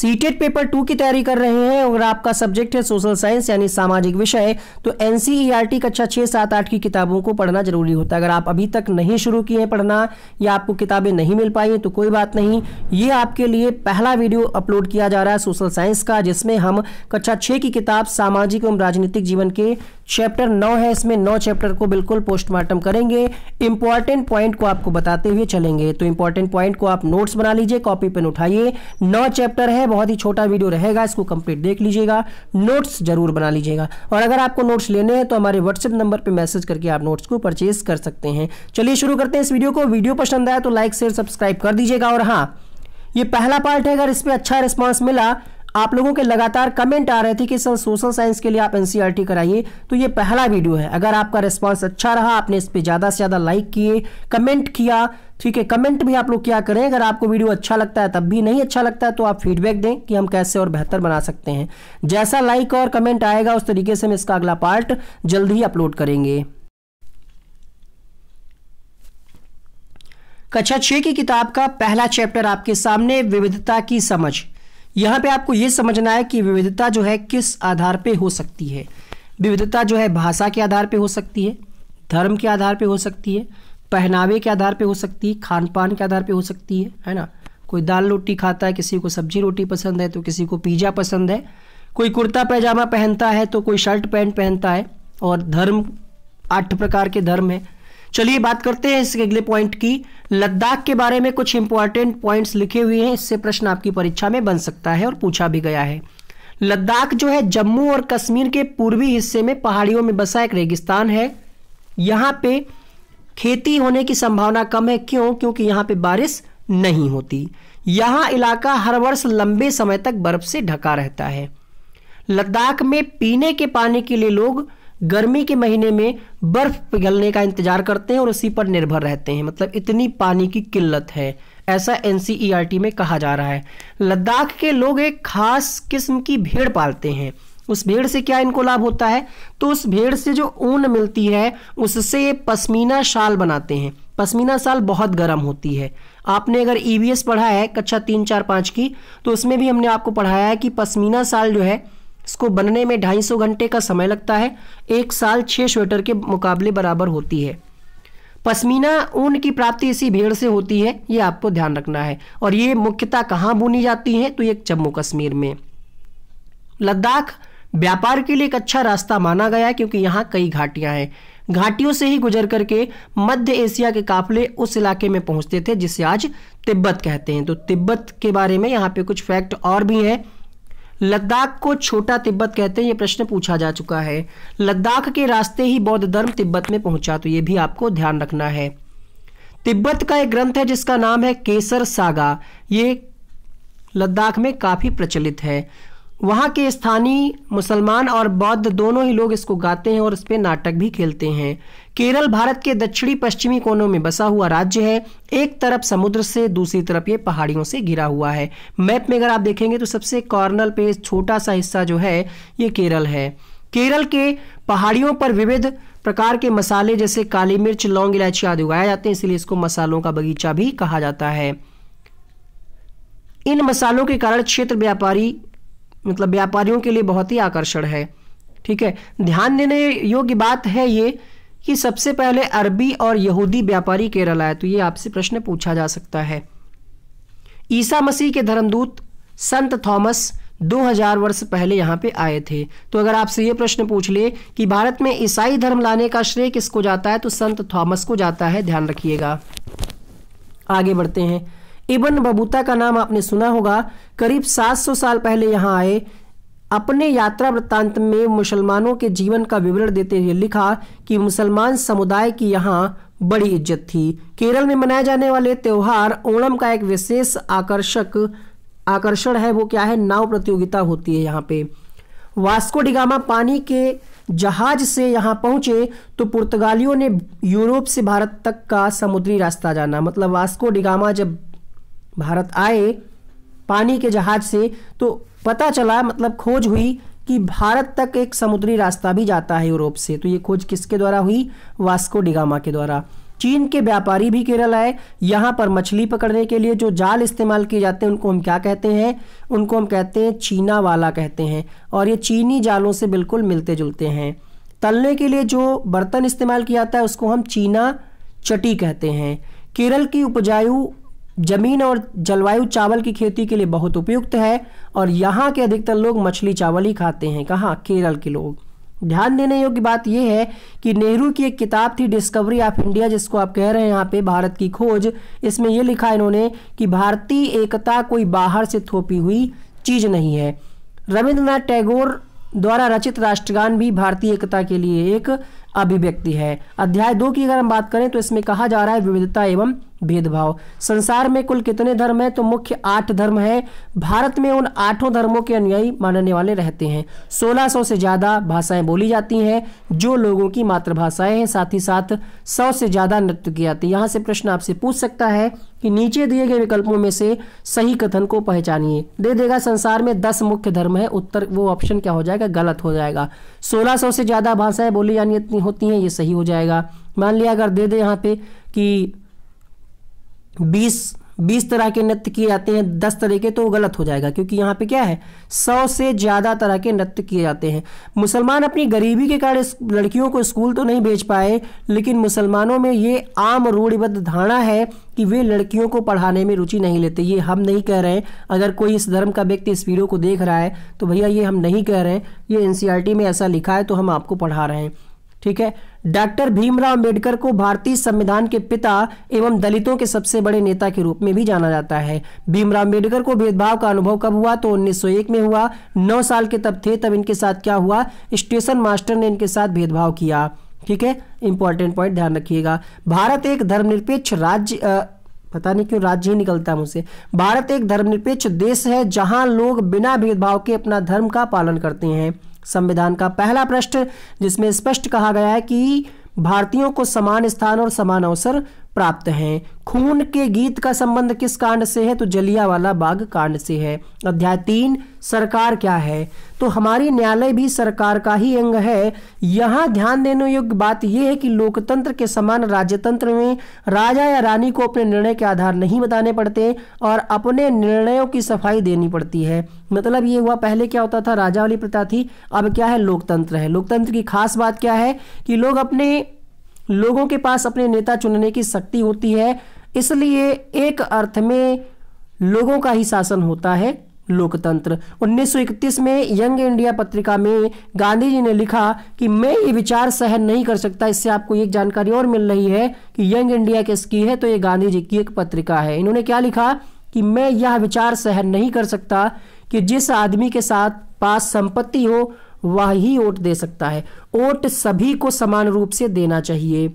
CTET paper two की तैयारी कर रहे हैं और आपका सब्जेक्ट है सोशल साइंस यानी सामाजिक विषय तो एनसीईआरटी e कक्षा छह सात आठ की किताबों को पढ़ना जरूरी होता है अगर आप अभी तक नहीं शुरू किए हैं पढ़ना या आपको किताबें नहीं मिल पाई तो कोई बात नहीं ये आपके लिए पहला वीडियो अपलोड किया जा रहा है सोशल साइंस का जिसमें हम कक्षा छह की किताब सामाजिक एवं राजनीतिक जीवन के चैप्टर नौ है इसमें नौ चैप्टर को बिल्कुल पोस्टमार्टम करेंगे इंपॉर्टेंट पॉइंट को आपको बताते हुए चलेंगे तो इंपॉर्टेंट पॉइंट को आप नोट्स बना लीजिए कॉपी पेन उठाइए नौ चैप्टर है बहुत ही छोटा वीडियो रहेगा इसको कंप्लीट देख लीजिएगा नोट्स जरूर बना लीजिएगा और अगर आपको नोट्स लेने हैं तो हमारे व्हाट्सएप नंबर पर मैसेज करके आप नोट्स को परचेज कर सकते हैं चलिए शुरू करते हैं इस वीडियो को वीडियो पसंद आया तो लाइक शेयर सब्सक्राइब कर दीजिएगा और हाँ ये पहला पार्ट है अगर इस पर अच्छा रिस्पॉन्स मिला आप लोगों के लगातार कमेंट आ रहे थे कि सर सोशल साइंस के लिए आप एनसीआर e कराइए तो ये पहला वीडियो है अगर आपका रिस्पॉन्स अच्छा रहा आपने इस पर ज़्यादा से ज़्यादा लाइक किए कमेंट किया ठीक है कमेंट भी आप लोग क्या करें अगर आपको वीडियो अच्छा लगता है तब भी नहीं अच्छा लगता है तो आप फीडबैक दें कि हम कैसे और बेहतर बना सकते हैं जैसा लाइक और कमेंट आएगा उस तरीके से हम इसका अगला पार्ट जल्द ही अपलोड करेंगे कक्षा छह की किताब का पहला चैप्टर आपके सामने विविधता की समझ यहाँ पे आपको ये समझना है कि विविधता जो है किस आधार पे हो सकती है विविधता जो है भाषा के आधार पे हो सकती है धर्म के आधार पे हो सकती है पहनावे के आधार पे हो सकती है खान पान के आधार पे हो सकती है है ना कोई दाल रोटी खाता है किसी को सब्जी रोटी पसंद है तो किसी को पिज़्ज़ा पसंद है कोई कुर्ता पैजामा पहनता है तो कोई शर्ट पैंट पहनता है और धर्म आठ प्रकार के धर्म है चलिए बात करते हैं इसके अगले पॉइंट की लद्दाख के बारे में कुछ इंपॉर्टेंट पॉइंट्स लिखे हुए हैं इससे प्रश्न आपकी परीक्षा में बन सकता है और पूछा भी गया है लद्दाख जो है जम्मू और कश्मीर के पूर्वी हिस्से में पहाड़ियों में बसा एक रेगिस्तान है यहाँ पे खेती होने की संभावना कम है क्यों क्योंकि यहाँ पे बारिश नहीं होती यहाँ इलाका हर वर्ष लंबे समय तक बर्फ से ढका रहता है लद्दाख में पीने के पानी के लिए लोग गर्मी के महीने में बर्फ पिघलने का इंतजार करते हैं और उसी पर निर्भर रहते हैं मतलब इतनी पानी की किल्लत है ऐसा एन e में कहा जा रहा है लद्दाख के लोग एक खास किस्म की भेड़ पालते हैं उस भेड़ से क्या इनको लाभ होता है तो उस भेड़ से जो ऊन मिलती है उससे ये पश्मीना शाल बनाते हैं पश्मीना शाल बहुत गर्म होती है आपने अगर ई e पढ़ा है कक्षा तीन चार पाँच की तो उसमें भी हमने आपको पढ़ाया है कि पश्मीना शाल जो है इसको बनने में 250 घंटे का समय लगता है एक साल छः स्वेटर के मुकाबले बराबर होती है पश्मीना ऊन की प्राप्ति इसी भेड़ से होती है ये आपको ध्यान रखना है और ये मुख्यतः कहाँ बुनी जाती है तो ये जम्मू कश्मीर में लद्दाख व्यापार के लिए एक अच्छा रास्ता माना गया है क्योंकि यहाँ कई घाटियाँ हैं घाटियों से ही गुजर करके मध्य एशिया के काफले उस इलाके में पहुँचते थे जिसे आज तिब्बत कहते हैं तो तिब्बत के बारे में यहाँ पे कुछ फैक्ट और भी हैं लद्दाख को छोटा तिब्बत कहते हैं ये प्रश्न पूछा जा चुका है लद्दाख के रास्ते ही बौद्ध धर्म तिब्बत में पहुंचा तो ये भी आपको ध्यान रखना है तिब्बत का एक ग्रंथ है जिसका नाम है केसर सागा ये लद्दाख में काफ़ी प्रचलित है वहां के स्थानीय मुसलमान और बौद्ध दोनों ही लोग इसको गाते हैं और इस पर नाटक भी खेलते हैं केरल भारत के दक्षिणी पश्चिमी कोनों में बसा हुआ राज्य है एक तरफ समुद्र से दूसरी तरफ ये पहाड़ियों से घिरा हुआ है मैप में अगर आप देखेंगे तो सबसे कॉर्नर पे छोटा सा हिस्सा जो है ये केरल है केरल के पहाड़ियों पर विविध प्रकार के मसाले जैसे काली मिर्च लौंग इलायची आदि उगाए जाते हैं इसलिए इसको मसालों का बगीचा भी कहा जाता है इन मसालों के कारण क्षेत्र व्यापारी मतलब व्यापारियों के लिए बहुत ही आकर्षण है ठीक है ध्यान देने योग्य बात है ये कि सबसे पहले अरबी और यहूदी व्यापारी केरल आए तो ये आपसे प्रश्न पूछा जा सकता है ईसा मसीह के धर्मदूत संत थॉमस 2000 वर्ष पहले यहां पे आए थे तो अगर आपसे ये प्रश्न पूछ ले कि भारत में ईसाई धर्म लाने का श्रेय किसको जाता है तो संत थॉमस को जाता है ध्यान रखिएगा आगे बढ़ते हैं इबन बबूता का नाम आपने सुना होगा करीब 700 साल पहले यहां आए अपने यात्रा वृत्तांत में मुसलमानों के जीवन का विवरण देते हुए लिखा कि मुसलमान समुदाय की यहाँ बड़ी इज्जत थी केरल में मनाए जाने वाले त्यौहार ओणम का एक विशेष आकर्षक आकर्षण है वो क्या है नाव प्रतियोगिता होती है यहाँ पे वास्को डिगामा पानी के जहाज से यहाँ पहुंचे तो पुर्तगालियों ने यूरोप से भारत तक का समुद्री रास्ता जाना मतलब वास्को डिगामा जब भारत आए पानी के जहाज से तो पता चला मतलब खोज हुई कि भारत तक एक समुद्री रास्ता भी जाता है यूरोप से तो ये खोज किसके द्वारा हुई वास्को डिगामा के द्वारा चीन के व्यापारी भी केरल आए यहाँ पर मछली पकड़ने के लिए जो जाल इस्तेमाल किए जाते हैं उनको हम क्या कहते हैं उनको हम कहते हैं चीना वाला कहते हैं और ये चीनी जालों से बिल्कुल मिलते जुलते हैं तलने के लिए जो बर्तन इस्तेमाल किया जाता है उसको हम चीना चटी कहते हैं केरल की उपजायु जमीन और जलवायु चावल की खेती के लिए बहुत उपयुक्त है और यहाँ के अधिकतर लोग मछली चावल ही खाते हैं कहाँ केरल के लोग ध्यान देने योग्य बात यह है कि नेहरू की एक किताब थी डिस्कवरी ऑफ इंडिया जिसको आप कह रहे हैं यहाँ पे भारत की खोज इसमें यह लिखा इन्होंने कि भारतीय एकता कोई बाहर से थोपी हुई चीज़ नहीं है रविंद्रनाथ टैगोर द्वारा रचित राष्ट्रगान भी भारतीय एकता के लिए एक अभिव्यक्ति है अध्याय दो की अगर हम बात करें तो इसमें कहा जा रहा है विविधता एवं भेदभाव संसार में कुल कितने धर्म हैं तो मुख्य आठ धर्म हैं भारत में उन आठों धर्मों के अनुयायी मानने वाले रहते हैं 1600 से ज़्यादा भाषाएं बोली जाती हैं जो लोगों की मातृभाषाएं हैं साथ ही साथ सौ से ज़्यादा नृत्य की जाती है यहाँ से प्रश्न आपसे पूछ सकता है कि नीचे दिए गए विकल्पों में से सही कथन को पहचानिए दे देगा संसार में दस मुख्य धर्म है उत्तर वो ऑप्शन क्या हो जाएगा गलत हो जाएगा सोलह से ज़्यादा भाषाएं बोली जानी होती हैं ये सही हो जाएगा मान लिया अगर दे दे यहाँ पे कि बीस बीस तरह के नृत्य किए जाते हैं दस तरह के तो गलत हो जाएगा क्योंकि यहाँ पे क्या है सौ से ज़्यादा तरह के नृत्य किए जाते हैं मुसलमान अपनी गरीबी के कारण लड़कियों को स्कूल तो नहीं भेज पाए लेकिन मुसलमानों में ये आम रूढ़िबद्ध धारणा है कि वे लड़कियों को पढ़ाने में रुचि नहीं लेते ये हम नहीं कह रहे हैं अगर कोई इस धर्म का व्यक्ति इस वीडियो को देख रहा है तो भैया ये हम नहीं कह रहे हैं ये एन में ऐसा लिखा है तो हम आपको पढ़ा रहे हैं ठीक है डॉक्टर भीमराव अम्बेडकर को भारतीय संविधान के पिता एवं दलितों के सबसे बड़े नेता के रूप में भी जाना जाता है भीमराव अम्बेडकर को भेदभाव का अनुभव कब हुआ तो 1901 में हुआ नौ साल के तब थे तब इनके साथ क्या हुआ स्टेशन मास्टर ने इनके साथ भेदभाव किया ठीक है इंपॉर्टेंट पॉइंट ध्यान रखिएगा भारत एक धर्मनिरपेक्ष राज्य पता नहीं क्यों राज्य ही निकलता है मुझसे भारत एक धर्मनिरपेक्ष देश है जहां लोग बिना भेदभाव के अपना धर्म का पालन करते हैं संविधान का पहला प्रश्न जिसमें स्पष्ट कहा गया है कि भारतीयों को समान स्थान और समान अवसर प्राप्त हैं खून के गीत का संबंध किस कांड से है तो वाला बाग कांड से है अध्याय तीन सरकार क्या है तो हमारी न्यायालय भी सरकार का ही अंग है यहाँ ध्यान देने योग्य बात यह है कि लोकतंत्र के समान राज्यतंत्र में राजा या रानी को अपने निर्णय के आधार नहीं बताने पड़ते और अपने निर्णयों की सफाई देनी पड़ती है मतलब ये हुआ पहले क्या होता था राजा वाली प्रथा थी अब क्या है लोकतंत्र है लोकतंत्र की खास बात क्या है कि लोग अपने लोगों के पास अपने नेता चुनने की शक्ति होती है इसलिए एक अर्थ में लोगों का ही शासन होता है लोकतंत्र 1931 में यंग इंडिया पत्रिका में गांधी जी ने लिखा कि मैं ये विचार सहन नहीं कर सकता इससे आपको एक जानकारी और मिल रही है कि यंग इंडिया किसकी है तो ये गांधी जी की एक पत्रिका है इन्होंने क्या लिखा कि मैं यह विचार सहन नहीं कर सकता कि जिस आदमी के साथ पास संपत्ति हो वह ही वोट दे सकता है वोट सभी को समान रूप से देना चाहिए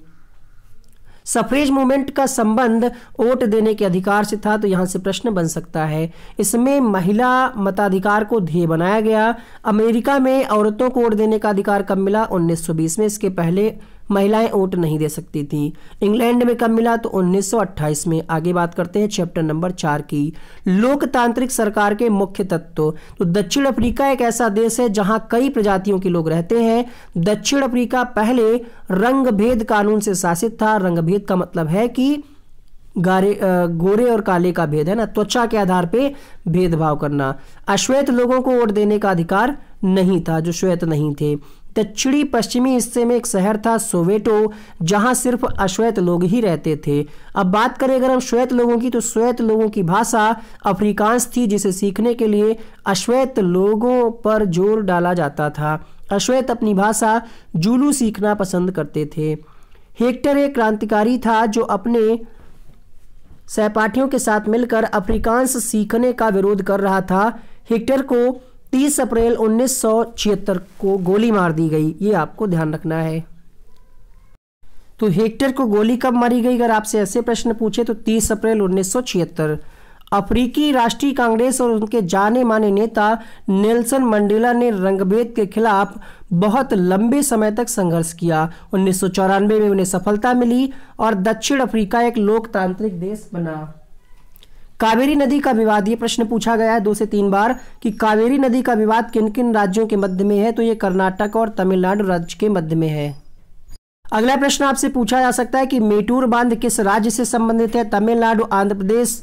सफरेज मूवमेंट का संबंध वोट देने के अधिकार से था तो यहां से प्रश्न बन सकता है इसमें महिला मताधिकार को ध्येय बनाया गया अमेरिका में औरतों को वोट देने का अधिकार कब मिला 1920 में इसके पहले महिलाएं वोट नहीं दे सकती थी इंग्लैंड में कब मिला तो 1928 में आगे बात करते हैं चैप्टर नंबर चार की लोकतांत्रिक सरकार के मुख्य तत्व तो दक्षिण अफ्रीका एक ऐसा देश है जहां कई प्रजातियों के लोग रहते हैं दक्षिण अफ्रीका पहले रंगभेद कानून से शासित था रंगभेद का मतलब है कि गारे गोरे और काले का भेद है ना त्वचा के आधार पे भेदभाव करना अश्वेत लोगों को वोट देने का अधिकार नहीं था जो श्वेत नहीं थे दक्षिणी पश्चिमी हिस्से में एक शहर था सोवेटो जहां सिर्फ अश्वेत लोग ही रहते थे अब बात करें अगर हम श्वेत लोगों की तो श्वेत लोगों की भाषा अफ्रीकांश थी जिसे सीखने के लिए अश्वेत लोगों पर जोर डाला जाता था अश्वेत अपनी भाषा जुलू सीखना पसंद करते थे हेक्टर एक क्रांतिकारी था जो अपने सहपाठियों के साथ मिलकर अफ्रीकांश सीखने का विरोध कर रहा था हेक्टर को 30 अप्रैल उन्नीस को गोली मार दी गई ये आपको ध्यान रखना है तो हेक्टर को गोली कब मारी गई अगर आपसे ऐसे प्रश्न पूछे तो 30 अप्रैल उन्नीस अफ्रीकी राष्ट्रीय कांग्रेस और उनके जाने माने नेता नेल्सन मंडेला ने रंगभेद के खिलाफ बहुत लंबे समय तक संघर्ष किया उन्नीस में उन्हें सफलता मिली और दक्षिण अफ्रीका एक लोकतांत्रिक देश बना कावेरी नदी का विवाद ये प्रश्न पूछा गया है दो से तीन बार कि कावेरी नदी का विवाद किन किन राज्यों के मध्य में है तो ये कर्नाटक और तमिलनाडु राज्य के मध्य में है अगला प्रश्न आपसे पूछा जा सकता है कि मेटूर बांध किस राज्य से संबंधित है तमिलनाडु आंध्र प्रदेश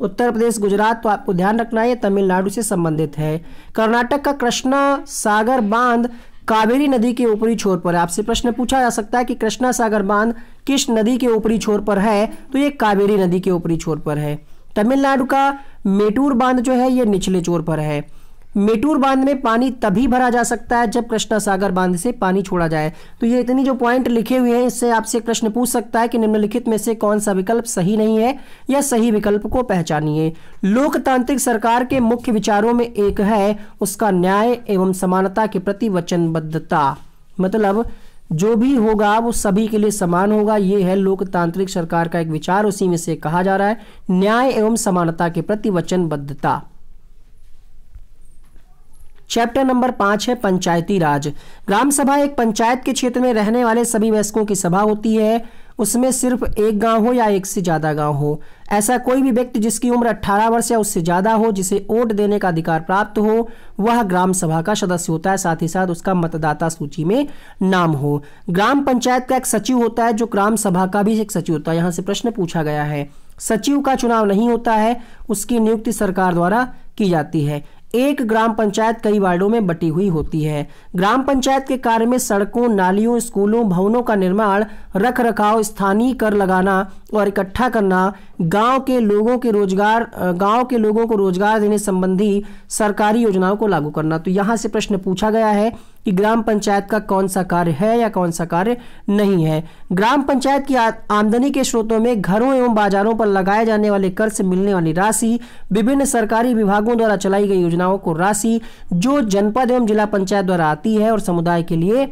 उत्तर प्रदेश गुजरात तो आपको ध्यान रखना है तमिलनाडु से संबंधित है कर्नाटक का कृष्णा सागर बांध कावेरी नदी के ऊपरी छोर पर है आपसे प्रश्न पूछा जा सकता है कि कृष्णा सागर बांध किस नदी के ऊपरी छोर पर है तो ये कावेरी नदी के ऊपरी छोर पर है तमिलनाडु का मेटूर बांध जो है ये निचले चोर पर है मेटूर बांध में पानी तभी भरा जा सकता है जब कृष्णा सागर बांध से पानी छोड़ा जाए तो ये इतनी जो पॉइंट लिखे हुए हैं इससे आपसे प्रश्न पूछ सकता है कि निम्नलिखित में से कौन सा विकल्प सही नहीं है या सही विकल्प को पहचानिए लोकतांत्रिक सरकार के मुख्य विचारों में एक है उसका न्याय एवं समानता के प्रति वचनबद्धता मतलब जो भी होगा वो सभी के लिए समान होगा ये है लोकतांत्रिक सरकार का एक विचार उसी में से कहा जा रहा है न्याय एवं समानता के प्रति वचनबद्धता चैप्टर नंबर पांच है पंचायती राज ग्राम सभा एक पंचायत के क्षेत्र में रहने वाले सभी वयस्कों की सभा होती है उसमें सिर्फ एक गांव हो या एक से ज़्यादा गांव हो ऐसा कोई भी व्यक्ति जिसकी उम्र 18 वर्ष या उससे ज़्यादा हो जिसे वोट देने का अधिकार प्राप्त हो वह ग्राम सभा का सदस्य होता है साथ ही साथ उसका मतदाता सूची में नाम हो ग्राम पंचायत का एक सचिव होता है जो ग्राम सभा का भी एक सचिव होता है यहाँ से प्रश्न पूछा गया है सचिव का चुनाव नहीं होता है उसकी नियुक्ति सरकार द्वारा की जाती है एक ग्राम पंचायत कई वार्डों में बटी हुई होती है ग्राम पंचायत के कार्य में सड़कों नालियों स्कूलों भवनों का निर्माण रख रखाव स्थानीय कर लगाना और इकट्ठा करना गांव के लोगों के रोजगार गांव के लोगों को रोजगार देने संबंधी सरकारी योजनाओं को लागू करना तो यहां से प्रश्न पूछा गया है कि ग्राम पंचायत का कौन सा कार्य है या कौन सा कार्य नहीं है ग्राम पंचायत की आमदनी के स्रोतों में घरों एवं बाजारों पर लगाए जाने वाले कर से मिलने वाली राशि विभिन्न सरकारी विभागों द्वारा चलाई गई योजनाओं को राशि जो जनपद एवं जिला पंचायत द्वारा आती है और समुदाय के लिए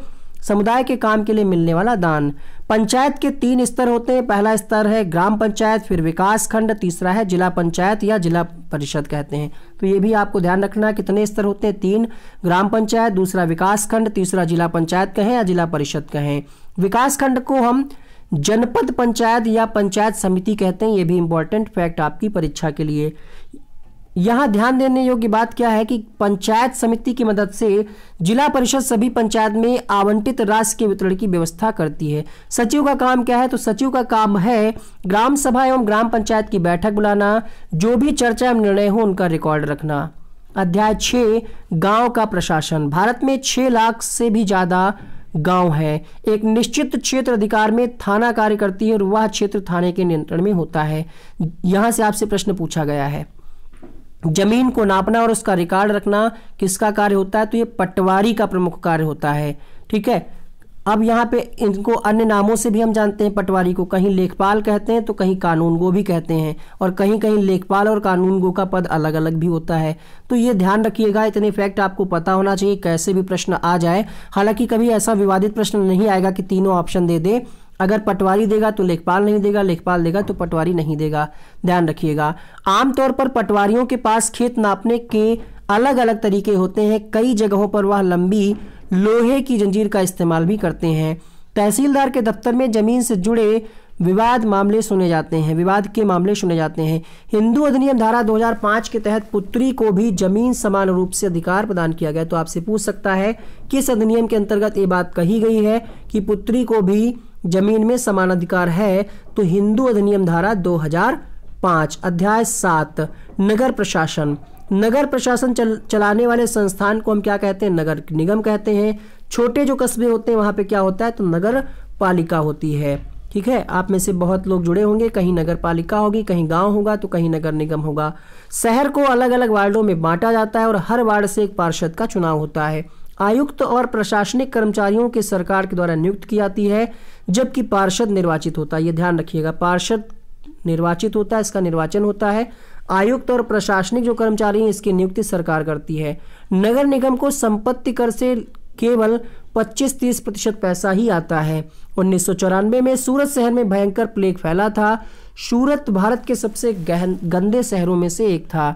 समुदाय के काम के लिए मिलने वाला दान पंचायत के तीन स्तर होते हैं पहला स्तर है ग्राम पंचायत फिर विकास खंड तीसरा है जिला पंचायत या जिला परिषद कहते हैं तो ये भी आपको ध्यान रखना कितने स्तर होते हैं तीन ग्राम पंचायत दूसरा विकास खंड तीसरा जिला पंचायत कहें या जिला परिषद कहें विकास खंड को हम जनपद पंचायत या पंचायत समिति कहते हैं ये भी इंपॉर्टेंट फैक्ट आपकी परीक्षा के लिए यहां ध्यान देने योग्य बात क्या है कि पंचायत समिति की मदद से जिला परिषद सभी पंचायत में आवंटित राशि के वितरण की व्यवस्था करती है सचिव का काम क्या है तो सचिव का काम है ग्राम सभा एवं ग्राम पंचायत की बैठक बुलाना जो भी चर्चा एवं निर्णय हो उनका रिकॉर्ड रखना अध्याय छ गांव का प्रशासन भारत में छह लाख से भी ज़्यादा गांव है एक निश्चित क्षेत्र अधिकार में थाना कार्य करती है और वह क्षेत्र थाने के नियंत्रण में होता है यहां से आपसे प्रश्न पूछा गया है जमीन को नापना और उसका रिकॉर्ड रखना किसका कार्य होता है तो ये पटवारी का प्रमुख कार्य होता है ठीक है अब यहाँ पे इनको अन्य नामों से भी हम जानते हैं पटवारी को कहीं लेखपाल कहते हैं तो कहीं कानून गो भी कहते हैं और कहीं कहीं लेखपाल और कानून गो का पद अलग अलग भी होता है तो ये ध्यान रखिएगा इतने फैक्ट आपको पता होना चाहिए कैसे भी प्रश्न आ जाए हालांकि कभी ऐसा विवादित प्रश्न नहीं आएगा कि तीनों ऑप्शन दे दे अगर पटवारी देगा तो लेखपाल नहीं देगा लेखपाल देगा तो पटवारी नहीं देगा ध्यान रखिएगा आमतौर पर पटवारियों के पास खेत नापने के अलग अलग तरीके होते हैं कई जगहों पर वह लंबी लोहे की जंजीर का इस्तेमाल भी करते हैं तहसीलदार के दफ्तर में जमीन से जुड़े विवाद मामले सुने जाते हैं विवाद के मामले सुने जाते हैं हिंदू अधिनियम धारा 2005 के तहत पुत्री को भी जमीन समान रूप से अधिकार प्रदान किया गया तो आपसे पूछ सकता है किस अधिनियम के अंतर्गत ये बात कही गई है कि पुत्री को भी जमीन में समान अधिकार है तो हिंदू अधिनियम धारा 2005 अध्याय सात नगर प्रशासन नगर प्रशासन चल, चलाने वाले संस्थान को हम क्या कहते हैं नगर निगम कहते हैं छोटे जो कस्बे होते हैं वहां पे क्या होता है तो नगर पालिका होती है ठीक है आप में से बहुत लोग जुड़े होंगे कहीं नगर पालिका होगी कहीं गांव होगा तो कहीं नगर निगम होगा शहर को अलग अलग वार्डों में बांटा जाता है और हर वार्ड से एक पार्षद का चुनाव होता है आयुक्त और प्रशासनिक कर्मचारियों के सरकार के द्वारा नियुक्त की जाती है जबकि पार्षद निर्वाचित होता है ये ध्यान रखिएगा पार्षद निर्वाचित होता है इसका निर्वाचन होता है आयुक्त और प्रशासनिक जो कर्मचारी हैं इसकी नियुक्ति सरकार करती है नगर निगम को संपत्ति कर से केवल 25-30 प्रतिशत पैसा ही आता है उन्नीस में सूरत शहर में भयंकर प्लेग फैला था सूरत भारत के सबसे गहन गंदे शहरों में से एक था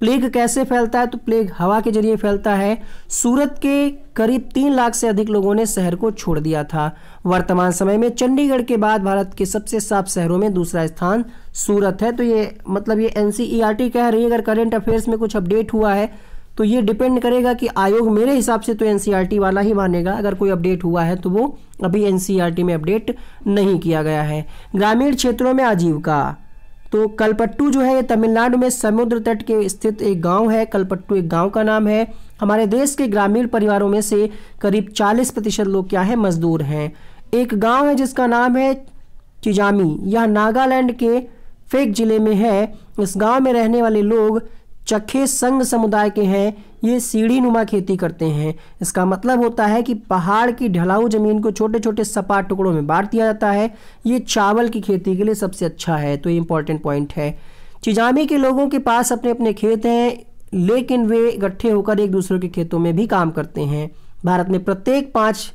प्लेग कैसे फैलता है तो प्लेग हवा के जरिए फैलता है सूरत के करीब तीन लाख से अधिक लोगों ने शहर को छोड़ दिया था वर्तमान समय में चंडीगढ़ के बाद भारत के सबसे साफ शहरों में दूसरा स्थान सूरत है तो ये मतलब ये एन e कह रही है अगर करेंट अफेयर्स में कुछ अपडेट हुआ है तो ये डिपेंड करेगा कि आयोग मेरे हिसाब से तो एन e वाला ही मानेगा अगर कोई अपडेट हुआ है तो वो अभी एन e में अपडेट नहीं किया गया है ग्रामीण क्षेत्रों में आजीविका तो कलपट्टू जो है ये तमिलनाडु में समुद्र तट के स्थित एक गांव है कलपट्टू एक गांव का नाम है हमारे देश के ग्रामीण परिवारों में से करीब 40 प्रतिशत लोग क्या है मजदूर हैं एक गांव है जिसका नाम है चिजामी यह नागालैंड के फेक जिले में है इस गांव में रहने वाले लोग चखे संघ समुदाय के हैं ये सीढ़ी नुमा खेती करते हैं इसका मतलब होता है कि पहाड़ की ढलाऊ ज़मीन को छोटे छोटे सपाट टुकड़ों में बांट दिया जाता है ये चावल की खेती के लिए सबसे अच्छा है तो ये इंपॉर्टेंट पॉइंट है चिजामी के लोगों के पास अपने अपने खेत हैं लेकिन वे इकट्ठे होकर एक दूसरे के खेतों में भी काम करते हैं भारत में प्रत्येक पाँच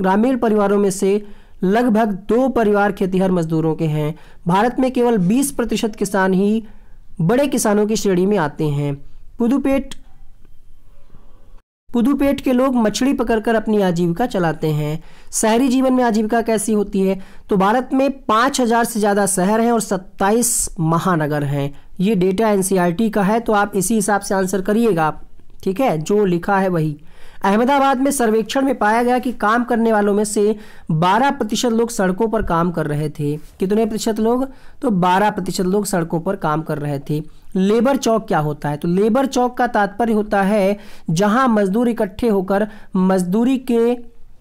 ग्रामीण परिवारों में से लगभग दो परिवार खेतीहर मजदूरों के हैं भारत में केवल 20 प्रतिशत किसान ही बड़े किसानों की श्रेणी में आते हैं पुदुपेट पुदुपेट के लोग मछली पकड़कर अपनी आजीविका चलाते हैं शहरी जीवन में आजीविका कैसी होती है तो भारत में 5000 से ज़्यादा शहर हैं और 27 महानगर हैं ये डेटा एनसीईआरटी का है तो आप इसी हिसाब से आंसर करिएगा ठीक है जो लिखा है वही अहमदाबाद में सर्वेक्षण में पाया गया कि काम करने वालों में से 12 प्रतिशत लोग सड़कों पर काम कर रहे थे कितने प्रतिशत लोग तो 12 प्रतिशत लोग सड़कों पर काम कर रहे थे लेबर चौक क्या होता है तो लेबर चौक का तात्पर्य होता है जहां मजदूर इकट्ठे होकर मजदूरी के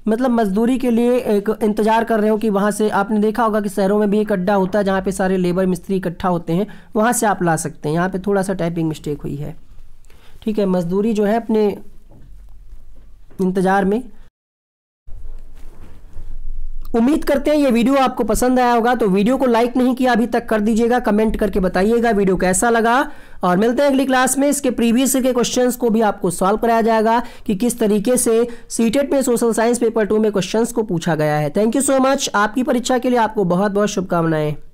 मतलब मजदूरी के लिए एक इंतजार कर रहे हो कि वहाँ से आपने देखा होगा कि शहरों में भी एक अड्डा होता है जहाँ पे सारे लेबर मिस्त्री इकट्ठा होते हैं वहां से आप ला सकते हैं यहाँ पे थोड़ा सा टाइपिंग मिस्टेक हुई है ठीक है मजदूरी जो है अपने इंतज़ार में उम्मीद करते हैं ये वीडियो आपको पसंद आया होगा तो वीडियो को लाइक नहीं किया अभी तक कर दीजिएगा कमेंट करके बताइएगा वीडियो कैसा लगा और मिलते हैं अगली क्लास में इसके प्रीवियस के क्वेश्चंस को भी आपको सॉल्व कराया जाएगा कि किस तरीके से सीटेट e में सोशल साइंस पेपर टू में क्वेश्चंस को पूछा गया है थैंक यू सो मच आपकी परीक्षा के लिए आपको बहुत बहुत शुभकामनाएं